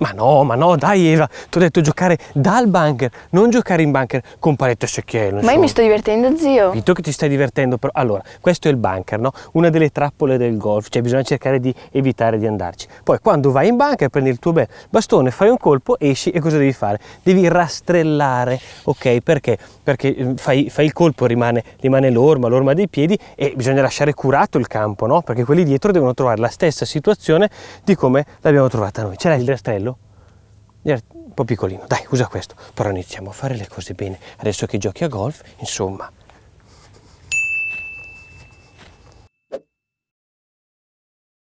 Ma no, ma no, dai Eva, ti ho detto giocare dal bunker, non giocare in bunker con paletto e secchiello. Insomma. Ma io mi sto divertendo, zio. Vito che ti stai divertendo, però... Allora, questo è il bunker, no? Una delle trappole del golf, cioè bisogna cercare di evitare di andarci. Poi quando vai in bunker prendi il tuo bel bastone, fai un colpo, esci e cosa devi fare? Devi rastrellare, ok? Perché? Perché mm, fai, fai il colpo, rimane, rimane l'orma, l'orma dei piedi e bisogna lasciare curato il campo, no? Perché quelli dietro devono trovare la stessa situazione di come l'abbiamo trovata noi. C'era il rastrello un po' piccolino, dai usa questo, però iniziamo a fare le cose bene, adesso che giochi a golf, insomma.